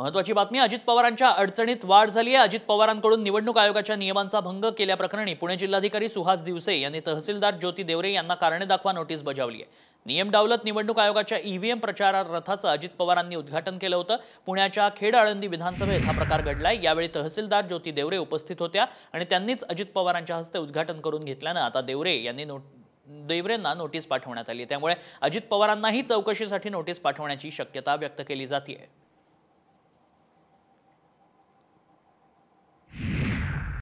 महत्वाची बातमी अजित पवारांच्या अडचणीत वाढ झाली आहे अजित पवारांकडून निवडणूक आयोगाच्या नियमांचा भंग केल्याप्रकरणी पुणे जिल्हाधिकारी सुहास दिवसे यांनी तहसीलदार ज्योती देवरे यांना कारणे दाखवा नोटीस बजावली आहे नियम डावलत निवडणूक आयोगाच्या ईव्हीएम प्रचार रथाचं अजित पवारांनी उद्घाटन केलं होतं पुण्याच्या खेड आळंदी विधानसभेत हा प्रकार घडलाय यावेळी तहसीलदार ज्योती देवरे उपस्थित होत्या आणि त्यांनीच अजित पवारांच्या हस्ते उद्घाटन करून घेतल्यानं आता देवरे यांनी नोट देवरेंना नोटीस पाठवण्यात आली त्यामुळे अजित पवारांनाही चौकशीसाठी नोटीस पाठवण्याची शक्यता व्यक्त केली जाते